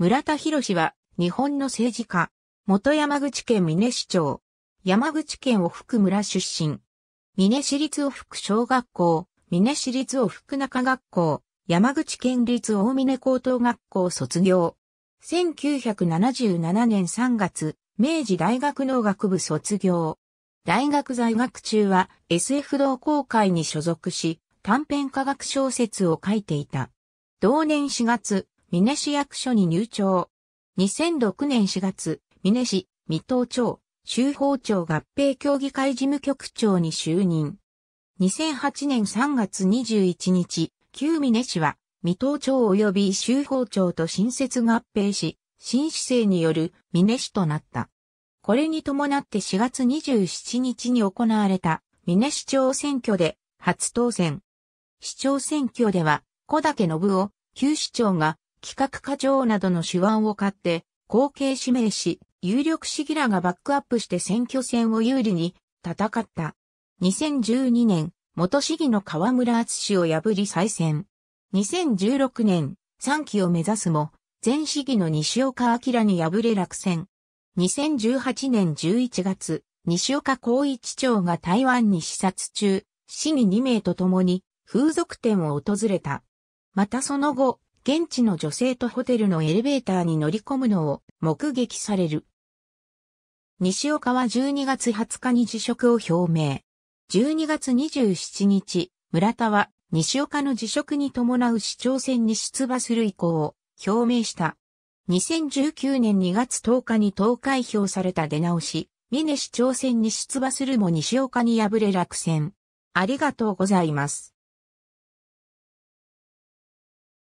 村田博士は、日本の政治家、元山口県峰市長、山口県を福村出身、峰市立を福小学校、峰市立を福中学校、山口県立大峰高等学校卒業。1977年3月、明治大学農学部卒業。大学在学中は SF 同好会に所属し、短編科学小説を書いていた。同年4月、美祢市役所に入庁。2006年4月、美祢市、水戸町、州法庁合併協議会事務局長に就任。2008年3月21日、旧美祢市は、水戸町及び州法庁と新設合併し、新市政による美祢市となった。これに伴って4月27日に行われた美祢市長選挙で初当選。市長選挙では小竹信夫、旧市長が企画課長などの手腕を買って、後継指名し、有力市議らがバックアップして選挙戦を有利に戦った。2012年、元市議の河村厚氏を破り再選。2016年、3期を目指すも、前市議の西岡明に敗れ落選。2018年11月、西岡光一長が台湾に視察中、市議2名と共に風俗店を訪れた。またその後、現地の女性とホテルのエレベーターに乗り込むのを目撃される。西岡は12月20日に辞職を表明。12月27日、村田は西岡の辞職に伴う市長選に出馬する意向を表明した。2019年2月10日に投開票された出直し、峰市長選に出馬するも西岡に敗れ落選。ありがとうございます。